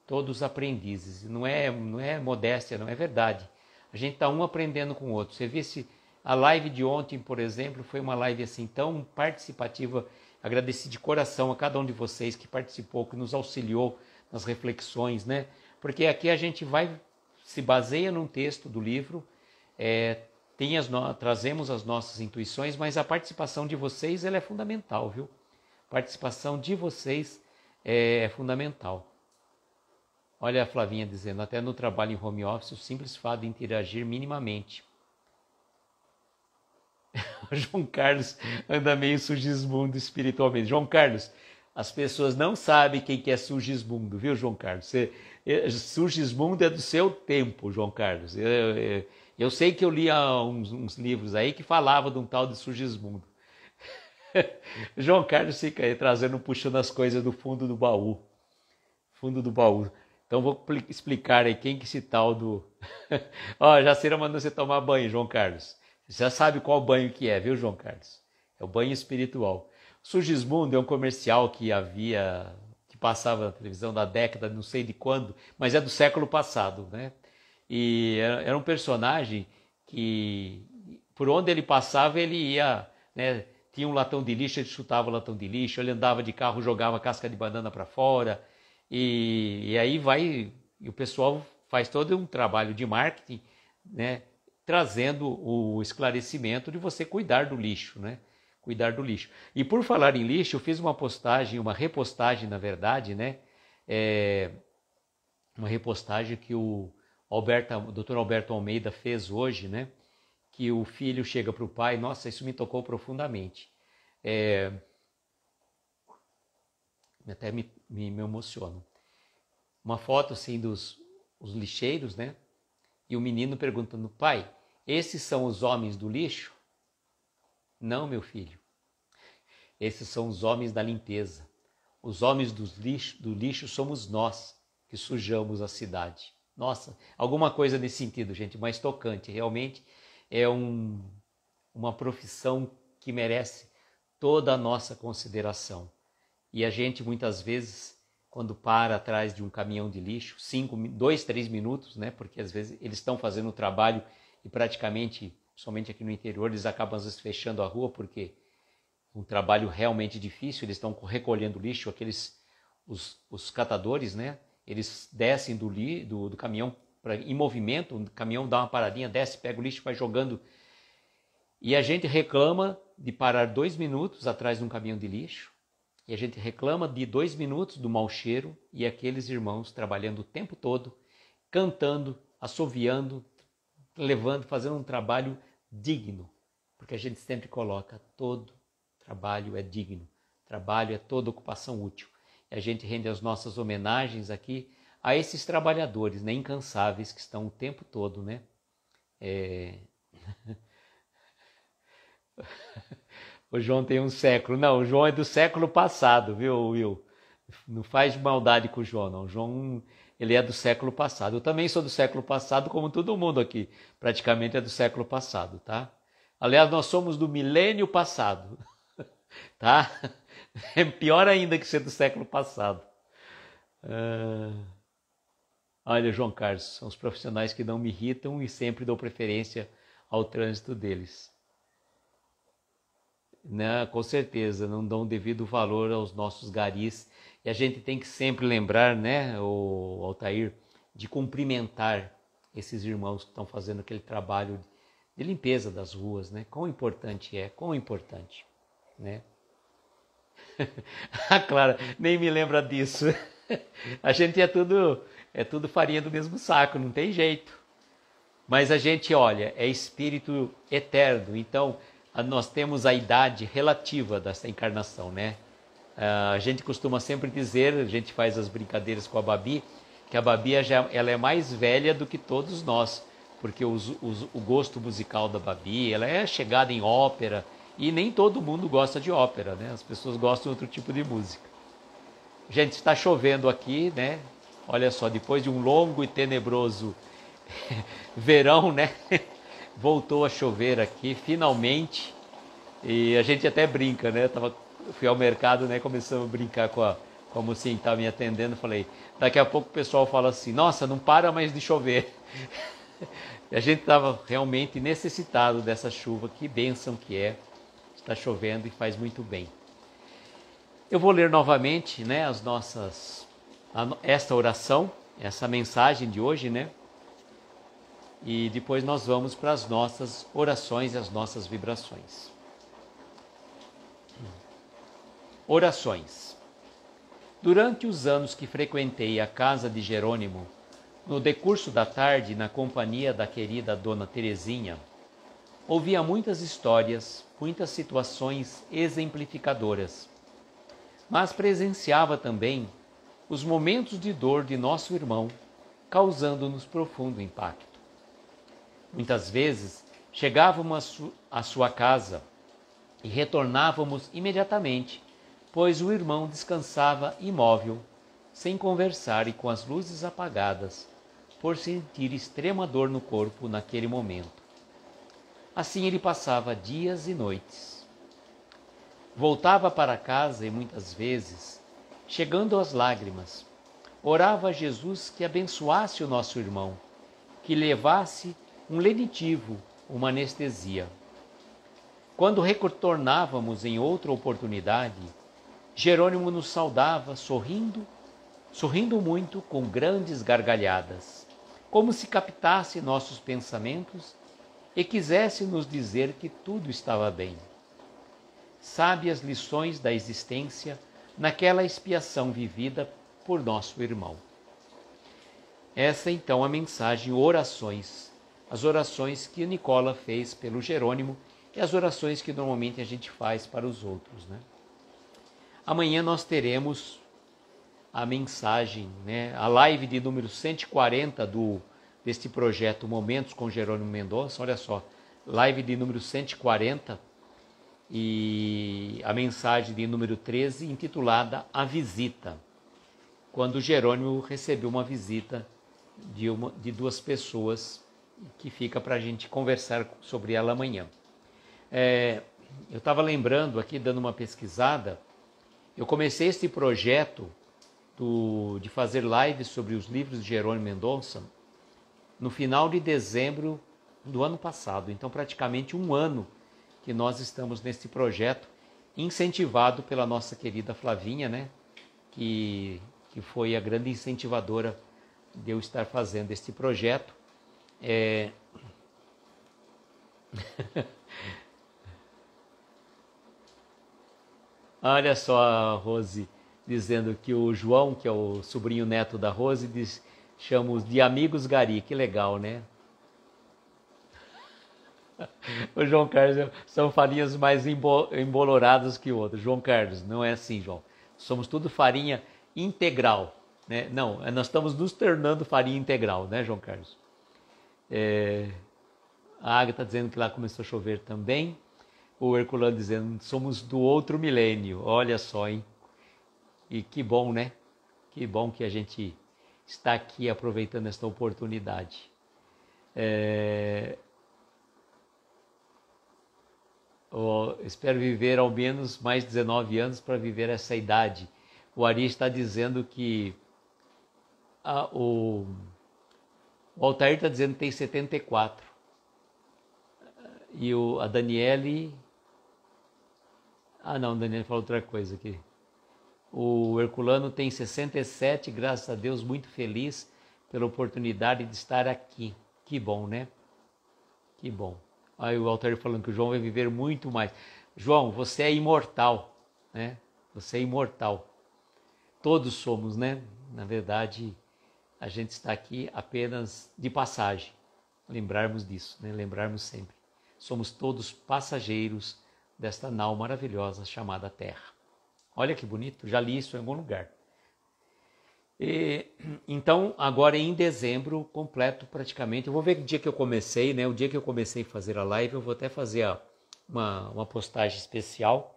todos aprendizes. Não é, não é modéstia, não é verdade. A gente está um aprendendo com o outro. Você vê se a live de ontem, por exemplo, foi uma live assim tão participativa. Agradeci de coração a cada um de vocês que participou, que nos auxiliou nas reflexões, né? Porque aqui a gente vai se baseia num texto do livro, é, tem as no... trazemos as nossas intuições, mas a participação de vocês ela é fundamental, viu? A participação de vocês é, é fundamental. Olha a Flavinha dizendo, até no trabalho em home office, o simples fato de interagir minimamente. João Carlos anda meio sugismundo espiritualmente. João Carlos, as pessoas não sabem quem que é Sugismundo, viu, João Carlos? Você, é, Sugismundo é do seu tempo, João Carlos. Eu, eu, eu sei que eu li ah, uns, uns, livros aí que falava de um tal de Sugismundo. João Carlos fica aí trazendo, puxando as coisas do fundo do baú. Fundo do baú. Então vou explicar aí quem que esse tal do. Ó, oh, Jacira mandou você tomar banho, João Carlos. Você já sabe qual banho que é, viu, João Carlos? É o banho espiritual. Sugismundo é um comercial que havia, que passava na televisão da década, não sei de quando, mas é do século passado, né? E era um personagem que, por onde ele passava, ele ia, né? Tinha um latão de lixo, ele chutava o latão de lixo, ele andava de carro, jogava casca de banana para fora, e, e aí vai, e o pessoal faz todo um trabalho de marketing, né? Trazendo o esclarecimento de você cuidar do lixo, né? Cuidar do lixo. E por falar em lixo, eu fiz uma postagem, uma repostagem, na verdade, né? É, uma repostagem que o Alberto, Dr. Alberto Almeida fez hoje, né? Que o filho chega para o pai, nossa, isso me tocou profundamente. É, até me, me, me Uma foto assim dos os lixeiros, né? E o menino perguntando: pai, esses são os homens do lixo? Não, meu filho. Esses são os homens da limpeza. Os homens do lixo, do lixo somos nós que sujamos a cidade. Nossa, alguma coisa nesse sentido, gente, mais tocante. Realmente é um, uma profissão que merece toda a nossa consideração. E a gente muitas vezes, quando para atrás de um caminhão de lixo, cinco, dois, três minutos, né? Porque às vezes eles estão fazendo o trabalho e praticamente, somente aqui no interior, eles acabam às vezes fechando a rua porque um trabalho realmente difícil. Eles estão recolhendo lixo, aqueles os, os catadores, né? Eles descem do, li, do, do caminhão pra, em movimento, o caminhão dá uma paradinha, desce, pega o lixo, vai jogando. E a gente reclama de parar dois minutos atrás de um caminhão de lixo e a gente reclama de dois minutos do mau cheiro e aqueles irmãos trabalhando o tempo todo, cantando, assoviando, levando, fazendo um trabalho digno, porque a gente sempre coloca todo trabalho é digno, trabalho é toda ocupação útil. E a gente rende as nossas homenagens aqui a esses trabalhadores né, incansáveis que estão o tempo todo, né? É... o João tem um século. Não, o João é do século passado, viu, Will? Não faz maldade com o João, não. O João, ele é do século passado. Eu também sou do século passado, como todo mundo aqui. Praticamente é do século passado, tá? Aliás, nós somos do milênio passado, tá? É pior ainda que ser do século passado. Uh... Olha, João Carlos, são os profissionais que não me irritam e sempre dou preferência ao trânsito deles né, com certeza, não dão devido valor aos nossos garis. E a gente tem que sempre lembrar, né, o Altair, de cumprimentar esses irmãos que estão fazendo aquele trabalho de limpeza das ruas, né? Quão importante é, quão importante, né? ah, Clara, nem me lembra disso. a gente é tudo é tudo farinha do mesmo saco, não tem jeito. Mas a gente, olha, é espírito eterno. Então, ah, nós temos a idade relativa dessa encarnação, né? Ah, a gente costuma sempre dizer, a gente faz as brincadeiras com a Babi, que a Babi é ela é mais velha do que todos nós, porque os, os, o gosto musical da Babi, ela é chegada em ópera, e nem todo mundo gosta de ópera, né? As pessoas gostam de outro tipo de música. Gente, está chovendo aqui, né? Olha só, depois de um longo e tenebroso verão, né? voltou a chover aqui, finalmente. E a gente até brinca, né? Eu tava, fui ao mercado, né? Começamos a brincar com a, com a mocinha que estava me atendendo. Falei, daqui a pouco o pessoal fala assim: nossa, não para mais de chover. a gente estava realmente necessitado dessa chuva, que bênção que é. Está chovendo e faz muito bem. Eu vou ler novamente, né, as nossas esta oração, essa mensagem de hoje, né? e depois nós vamos para as nossas orações e as nossas vibrações. Orações. Durante os anos que frequentei a casa de Jerônimo, no decurso da tarde, na companhia da querida Dona Terezinha, ouvia muitas histórias, muitas situações exemplificadoras, mas presenciava também os momentos de dor de nosso irmão, causando-nos profundo impacto. Muitas vezes chegávamos à, su sua casa e retornávamos imediatamente, pois o irmão descansava imóvel, sem conversar e com as luzes apagadas, por sentir extrema dor no corpo naquele momento. Assim ele passava dias e noites. Voltava para casa e muitas vezes, chegando às lágrimas, orava a Jesus que abençoasse o nosso irmão, que levasse um lenitivo, uma anestesia. Quando retornávamos em outra oportunidade, Jerônimo nos saudava sorrindo, sorrindo muito com grandes gargalhadas, como se captasse nossos pensamentos e quisesse nos dizer que tudo estava bem. Sabe as lições da existência naquela expiação vivida por nosso irmão. Essa então a mensagem Orações as orações que Nicola fez pelo Jerônimo e as orações que normalmente a gente faz para os outros. Né? Amanhã nós teremos a mensagem, né? a live de número 140 do, deste projeto Momentos com Jerônimo Mendonça. Olha só, live de número 140 e a mensagem de número 13, intitulada A Visita, quando Jerônimo recebeu uma visita de, uma, de duas pessoas que fica para a gente conversar sobre ela amanhã. É, eu estava lembrando aqui, dando uma pesquisada, eu comecei este projeto do, de fazer lives sobre os livros de Jerônimo Mendonça no final de dezembro do ano passado. Então, praticamente um ano que nós estamos neste projeto, incentivado pela nossa querida Flavinha, né? Que, que foi a grande incentivadora de eu estar fazendo este projeto. É... Olha só a Rose dizendo que o João, que é o sobrinho neto da Rose, diz, chama de amigos Gari. Que legal, né? o João Carlos são farinhas mais emboloradas que outras. João Carlos, não é assim, João. Somos tudo farinha integral. Né? Não, nós estamos nos tornando farinha integral, né, João Carlos? É, a está dizendo que lá começou a chover também. O Herculano dizendo, somos do outro milênio. Olha só, hein? E que bom, né? Que bom que a gente está aqui aproveitando esta oportunidade. É... Oh, espero viver ao menos mais 19 anos para viver essa idade. O Ari está dizendo que a, o o Altair está dizendo que tem 74. E o, a Daniele. Ah, não, o Daniele falou outra coisa aqui. O Herculano tem 67, graças a Deus, muito feliz pela oportunidade de estar aqui. Que bom, né? Que bom. Aí o Altair falando que o João vai viver muito mais. João, você é imortal, né? Você é imortal. Todos somos, né? Na verdade, a gente está aqui apenas de passagem. Lembrarmos disso, né? lembrarmos sempre. Somos todos passageiros desta nau maravilhosa chamada Terra. Olha que bonito, já li isso em algum lugar. E, então, agora em dezembro, completo praticamente. Eu vou ver que dia que eu comecei, né? O dia que eu comecei a fazer a live, eu vou até fazer a, uma, uma postagem especial.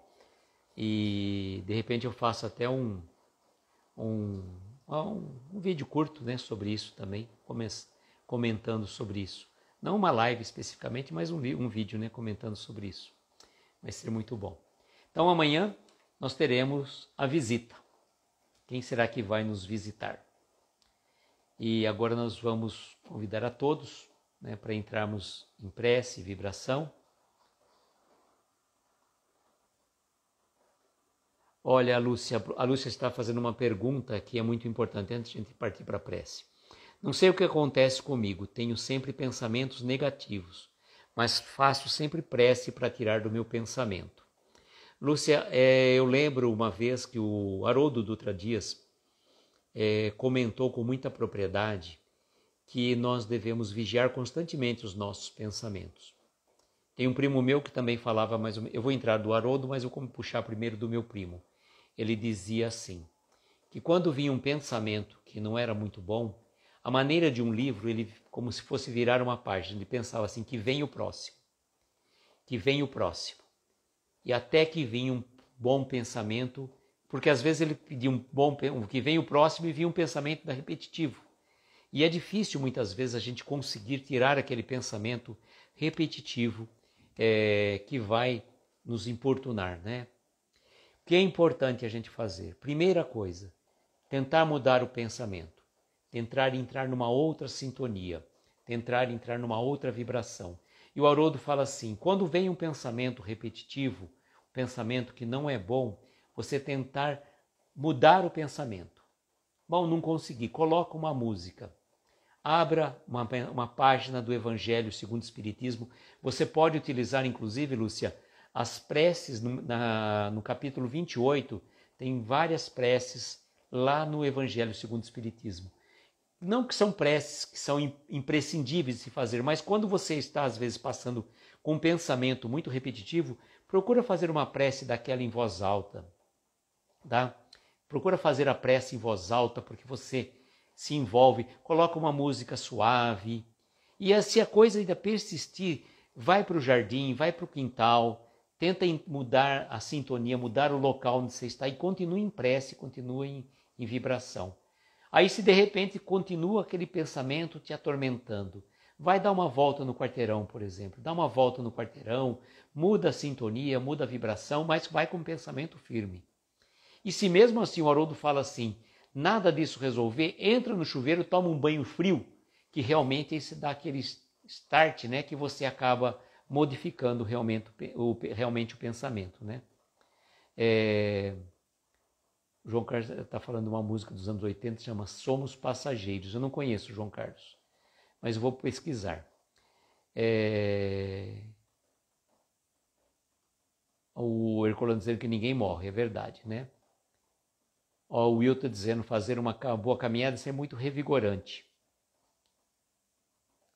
E de repente eu faço até um, um um, um vídeo curto né, sobre isso também, comentando sobre isso. Não uma live especificamente, mas um, um vídeo né, comentando sobre isso. Vai ser muito bom. Então amanhã nós teremos a visita. Quem será que vai nos visitar? E agora nós vamos convidar a todos né, para entrarmos em prece, vibração. Olha, a Lúcia, a Lúcia está fazendo uma pergunta que é muito importante antes de a gente partir para a prece. Não sei o que acontece comigo, tenho sempre pensamentos negativos, mas faço sempre prece para tirar do meu pensamento. Lúcia, é, eu lembro uma vez que o Haroldo Dutra Dias é, comentou com muita propriedade que nós devemos vigiar constantemente os nossos pensamentos. Tem um primo meu que também falava mais ou menos. Eu vou entrar do Haroldo, mas eu vou puxar primeiro do meu primo. Ele dizia assim: que quando vinha um pensamento que não era muito bom, a maneira de um livro, ele como se fosse virar uma página, ele pensava assim: que vem o próximo, que vem o próximo. E até que vinha um bom pensamento, porque às vezes ele pedia um bom que vem o próximo e vinha um pensamento repetitivo. E é difícil muitas vezes a gente conseguir tirar aquele pensamento repetitivo é, que vai nos importunar, né? O que é importante a gente fazer? Primeira coisa, tentar mudar o pensamento, tentar entrar numa outra sintonia, tentar entrar numa outra vibração. E o Haroldo fala assim: quando vem um pensamento repetitivo, um pensamento que não é bom, você tentar mudar o pensamento. Bom, não consegui, coloca uma música. Abra uma, uma página do Evangelho segundo o Espiritismo. Você pode utilizar, inclusive, Lúcia, as preces no, na, no capítulo 28. Tem várias preces lá no Evangelho segundo o Espiritismo. Não que são preces que são imprescindíveis de se fazer, mas quando você está, às vezes, passando com um pensamento muito repetitivo, procura fazer uma prece daquela em voz alta, tá? Procura fazer a prece em voz alta, porque você se envolve, coloca uma música suave. E é se a coisa ainda persistir, vai para o jardim, vai para o quintal, tenta mudar a sintonia, mudar o local onde você está e continue em prece, continue em, em vibração. Aí, se de repente continua aquele pensamento te atormentando, vai dar uma volta no quarteirão, por exemplo. Dá uma volta no quarteirão, muda a sintonia, muda a vibração, mas vai com o pensamento firme. E se mesmo assim o Haroldo fala assim, nada disso resolver, entra no chuveiro, toma um banho frio, que realmente esse dá aquele start, né, que você acaba modificando realmente o, realmente o pensamento, né? É... João Carlos está falando de uma música dos anos 80 chama Somos Passageiros. Eu não conheço João Carlos, mas vou pesquisar. É... O Herculano dizendo que ninguém morre, é verdade, né? Ó, o Will está dizendo, fazer uma boa caminhada isso é muito revigorante.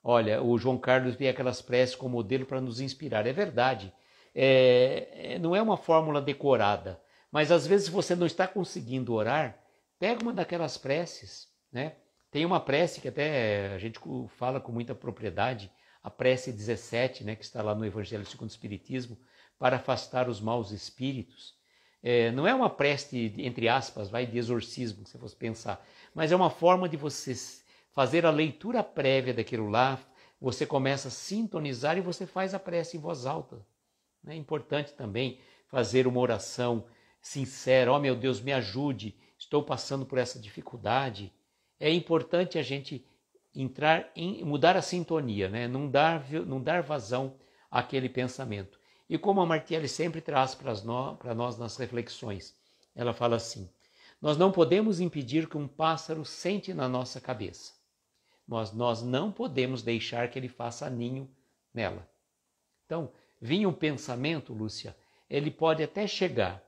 Olha, o João Carlos vê aquelas preces como modelo para nos inspirar. É verdade. É, é, não é uma fórmula decorada, mas às vezes você não está conseguindo orar, pega uma daquelas preces, né? Tem uma prece que até a gente fala com muita propriedade, a prece 17, né, que está lá no Evangelho segundo o Espiritismo, para afastar os maus espíritos. É, não é uma prece, entre aspas, vai de exorcismo, se você pensar, mas é uma forma de você fazer a leitura prévia daquilo lá, você começa a sintonizar e você faz a prece em voz alta. Né? É importante também fazer uma oração sincera: ó oh, meu Deus, me ajude, estou passando por essa dificuldade. É importante a gente entrar em mudar a sintonia, né? não, dar, não dar vazão àquele pensamento. E como a Martelli sempre traz para nós, nós nas reflexões, ela fala assim: Nós não podemos impedir que um pássaro sente na nossa cabeça, mas nós não podemos deixar que ele faça ninho nela. Então, vinha um pensamento, Lúcia, ele pode até chegar,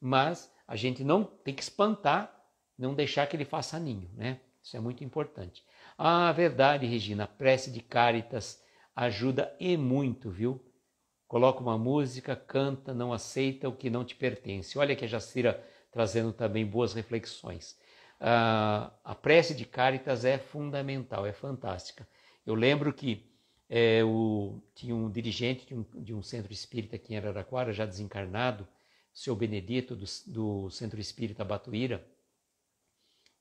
mas a gente não tem que espantar, não deixar que ele faça ninho, né? Isso é muito importante. Ah, verdade, Regina, a prece de Caritas ajuda e muito, viu? coloca uma música, canta, não aceita o que não te pertence. Olha que a Jacira trazendo também boas reflexões. Ah, a prece de Caritas é fundamental, é fantástica. Eu lembro que é, o, tinha um dirigente de um, de um, centro espírita aqui em Araraquara, já desencarnado, o seu Benedito, do, do centro espírita Batuíra.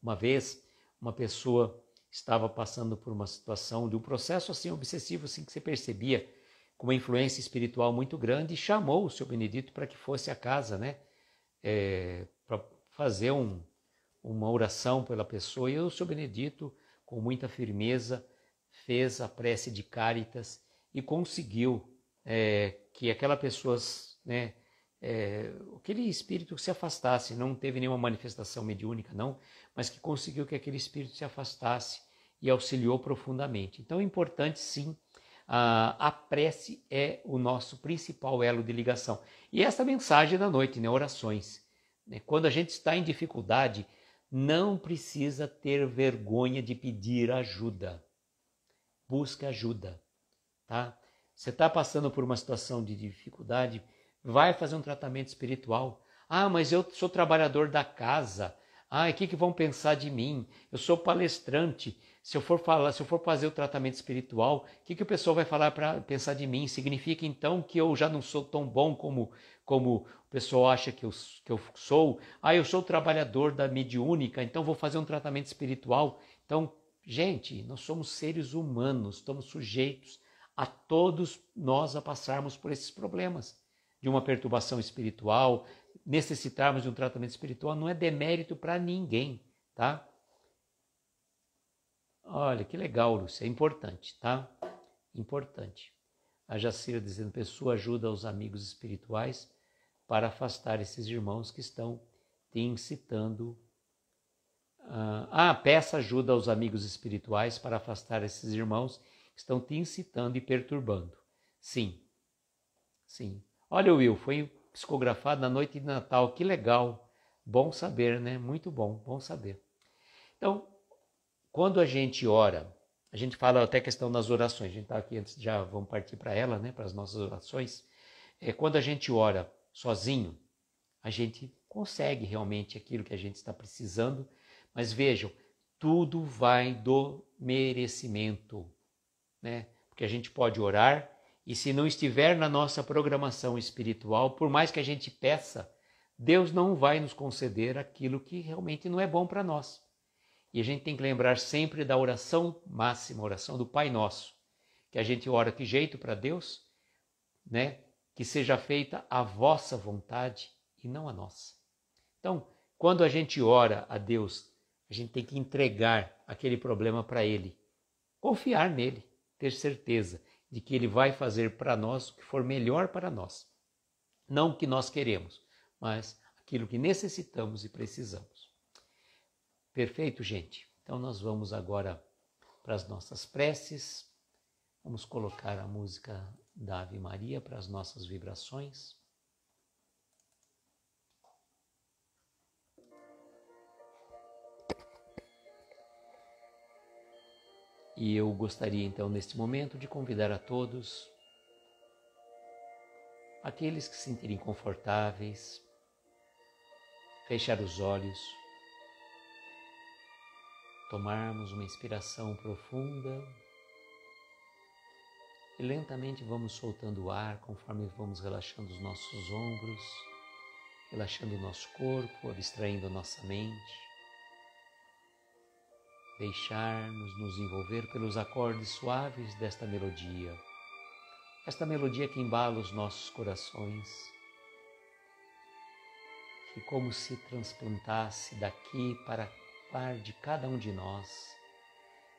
Uma vez, uma pessoa estava passando por uma situação de um processo assim obsessivo, assim que você percebia com uma influência espiritual muito grande e chamou o seu Benedito para que fosse a casa, né? É, para fazer um, uma oração pela pessoa. E o seu Benedito, com muita firmeza, fez a prece de Cáritas e conseguiu é, que aquela pessoa, né? É, aquele espírito se afastasse, não teve nenhuma manifestação mediúnica, não, mas que conseguiu que aquele espírito se afastasse e auxiliou profundamente. Então é importante, sim, a, a prece é o nosso principal elo de ligação. E essa mensagem da noite, né? Orações. Né, quando a gente está em dificuldade, não precisa ter vergonha de pedir ajuda. Busca ajuda, tá? Você está passando por uma situação de dificuldade, vai fazer um tratamento espiritual. Ah, mas eu sou trabalhador da casa, ah, o que, que vão pensar de mim? Eu sou palestrante. Se eu for falar, se eu for fazer o tratamento espiritual, o que, que o pessoal vai falar para pensar de mim? Significa então que eu já não sou tão bom como como o pessoal acha que eu, que eu sou? Ah, eu sou trabalhador da mediúnica, então vou fazer um tratamento espiritual. Então, gente, nós somos seres humanos, estamos sujeitos a todos nós a passarmos por esses problemas de uma perturbação espiritual, necessitarmos de um tratamento espiritual não é demérito para ninguém, tá? Olha, que legal, Lúcia, é importante, tá? Importante. A Jacira dizendo, pessoa ajuda os amigos espirituais para afastar esses irmãos que estão te incitando. Ah, ah peça ajuda aos amigos espirituais para afastar esses irmãos que estão te incitando e perturbando. Sim, sim. Olha, Will, foi psicografado na noite de Natal. Que legal! Bom saber, né? Muito bom, bom saber. Então, quando a gente ora, a gente fala até questão das orações. A gente está aqui antes, já vamos partir para ela, né? Para as nossas orações. É quando a gente ora sozinho, a gente consegue realmente aquilo que a gente está precisando. Mas vejam, tudo vai do merecimento, né? Porque a gente pode orar e se não estiver na nossa programação espiritual, por mais que a gente peça, Deus não vai nos conceder aquilo que realmente não é bom para nós. E a gente tem que lembrar sempre da oração máxima, a oração do Pai Nosso, que a gente ora que jeito para Deus, né? Que seja feita a vossa vontade e não a nossa. Então, quando a gente ora a Deus, a gente tem que entregar aquele problema para ele, confiar nele, ter certeza de que Ele vai fazer para nós o que for melhor para nós. Não o que nós queremos, mas aquilo que necessitamos e precisamos. Perfeito, gente? Então nós vamos agora para as nossas preces, vamos colocar a música da Ave Maria para as nossas vibrações. E eu gostaria então neste momento de convidar a todos, aqueles que se sentirem confortáveis, fechar os olhos, tomarmos uma inspiração profunda e lentamente vamos soltando o ar conforme vamos relaxando os nossos ombros, relaxando o nosso corpo, abstraindo a nossa mente deixarmos nos envolver pelos acordes suaves desta melodia, esta melodia que embala os nossos corações, que como se transplantasse daqui para par de cada um de nós,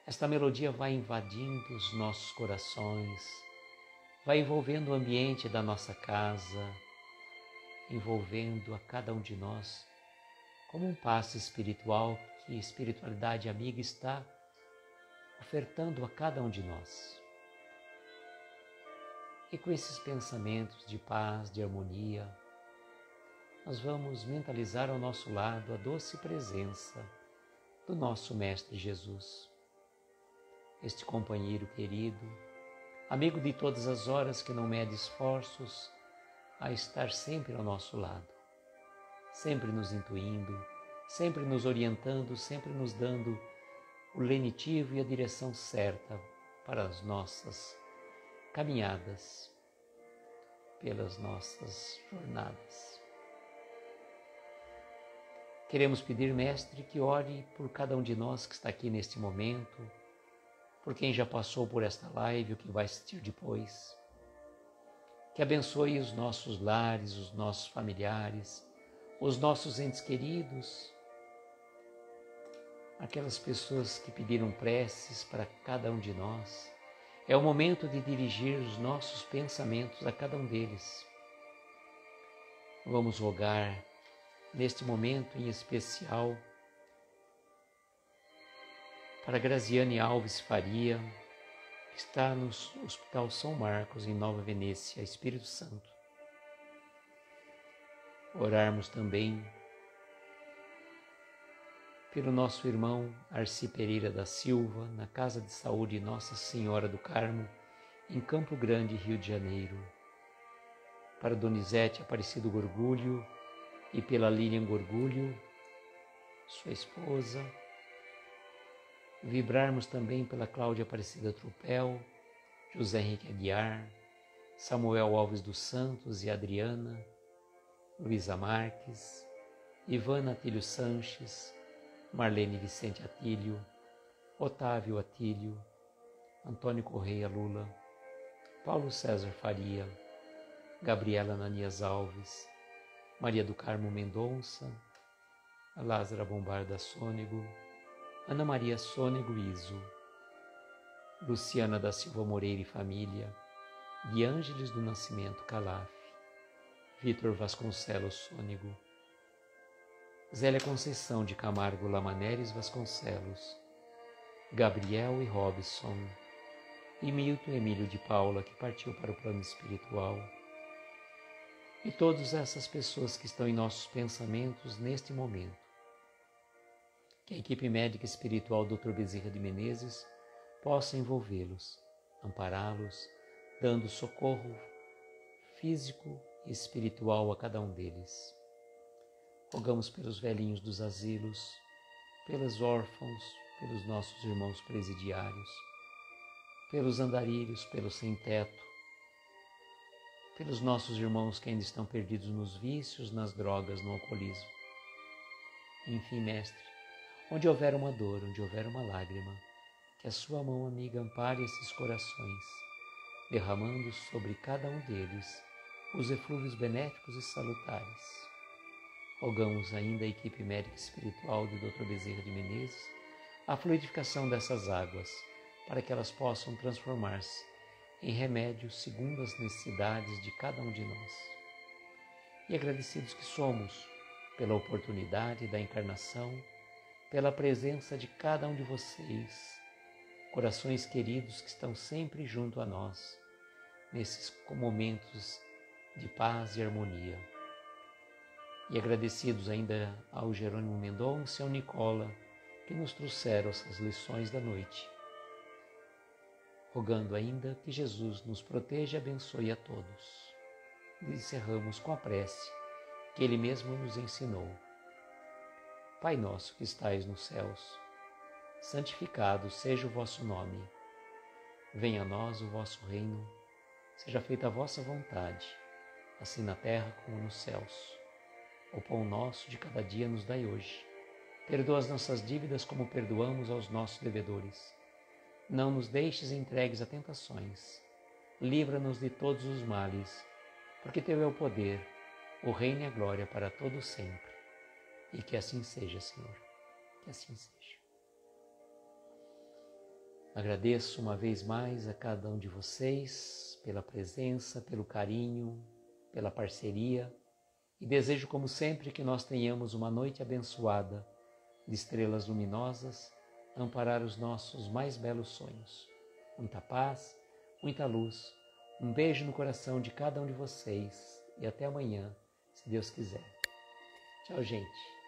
esta melodia vai invadindo os nossos corações, vai envolvendo o ambiente da nossa casa, envolvendo a cada um de nós como um passo espiritual que espiritualidade amiga está ofertando a cada um de nós. E com esses pensamentos de paz, de harmonia, nós vamos mentalizar ao nosso lado a doce presença do nosso Mestre Jesus. Este companheiro querido, amigo de todas as horas que não mede esforços a estar sempre ao nosso lado, sempre nos intuindo, sempre nos orientando, sempre nos dando o lenitivo e a direção certa para as nossas caminhadas, pelas nossas jornadas. Queremos pedir, Mestre, que ore por cada um de nós que está aqui neste momento, por quem já passou por esta live, o que vai assistir depois. Que abençoe os nossos lares, os nossos familiares, os nossos entes queridos, aquelas pessoas que pediram preces para cada um de nós. É o momento de dirigir os nossos pensamentos a cada um deles. Vamos rogar neste momento em especial para Graziane Alves Faria, que está no Hospital São Marcos, em Nova Venécia, Espírito Santo. Orarmos também pelo nosso irmão Arci Pereira da Silva, na Casa de Saúde Nossa Senhora do Carmo, em Campo Grande, Rio de Janeiro. Para Donizete Aparecido Gorgulho e pela Lilian Gorgulho, sua esposa. Vibrarmos também pela Cláudia Aparecida Trupel, José Henrique Aguiar, Samuel Alves dos Santos e Adriana, Luísa Marques, Ivana Atílio Sanches, Marlene Vicente Atílio, Otávio Atílio, Antônio Correia Lula, Paulo César Faria, Gabriela Nanias Alves, Maria do Carmo Mendonça, Lázara Bombarda Sônego, Ana Maria Sônego Iso, Luciana da Silva Moreira e Família, de do Nascimento Calaf, Vitor Vasconcelos Sônego, Zélia Conceição de Camargo Lamaneres Vasconcelos, Gabriel e Robson, e Milton Emílio de Paula, que partiu para o plano espiritual, e todas essas pessoas que estão em nossos pensamentos neste momento. Que a equipe médica espiritual Dr. Bezerra de Menezes possa envolvê-los, ampará-los, dando socorro físico e espiritual a cada um deles. Rogamos pelos velhinhos dos asilos, pelos órfãos, pelos nossos irmãos presidiários, pelos andarilhos, pelo sem-teto, pelos nossos irmãos que ainda estão perdidos nos vícios, nas drogas, no alcoolismo. Enfim, Mestre, onde houver uma dor, onde houver uma lágrima, que a Sua mão amiga ampare esses corações, derramando sobre cada um deles os eflúvios benéficos e salutares. Rogamos ainda à equipe médica espiritual do Dr. Bezerra de Menezes a fluidificação dessas águas, para que elas possam transformar-se em remédios segundo as necessidades de cada um de nós. E agradecidos que somos pela oportunidade da encarnação, pela presença de cada um de vocês, corações queridos que estão sempre junto a nós, nesses momentos de paz e harmonia. E agradecidos ainda ao Jerônimo Mendonça e ao Nicola, que nos trouxeram essas lições da noite. Rogando ainda que Jesus nos proteja e abençoe a todos. E encerramos com a prece que Ele mesmo nos ensinou. Pai nosso que estais nos céus, santificado seja o vosso nome. Venha a nós o vosso reino, seja feita a vossa vontade, assim na terra como nos céus. O pão nosso de cada dia nos dai hoje. Perdoa as nossas dívidas como perdoamos aos nossos devedores. Não nos deixes entregues a tentações. Livra-nos de todos os males, porque teu é o poder, o reino e a glória para todo sempre. E que assim seja, Senhor. Que assim seja. Agradeço uma vez mais a cada um de vocês pela presença, pelo carinho, pela parceria e desejo, como sempre, que nós tenhamos uma noite abençoada de estrelas luminosas, amparar os nossos mais belos sonhos. Muita paz, muita luz, um beijo no coração de cada um de vocês e até amanhã, se Deus quiser. Tchau, gente.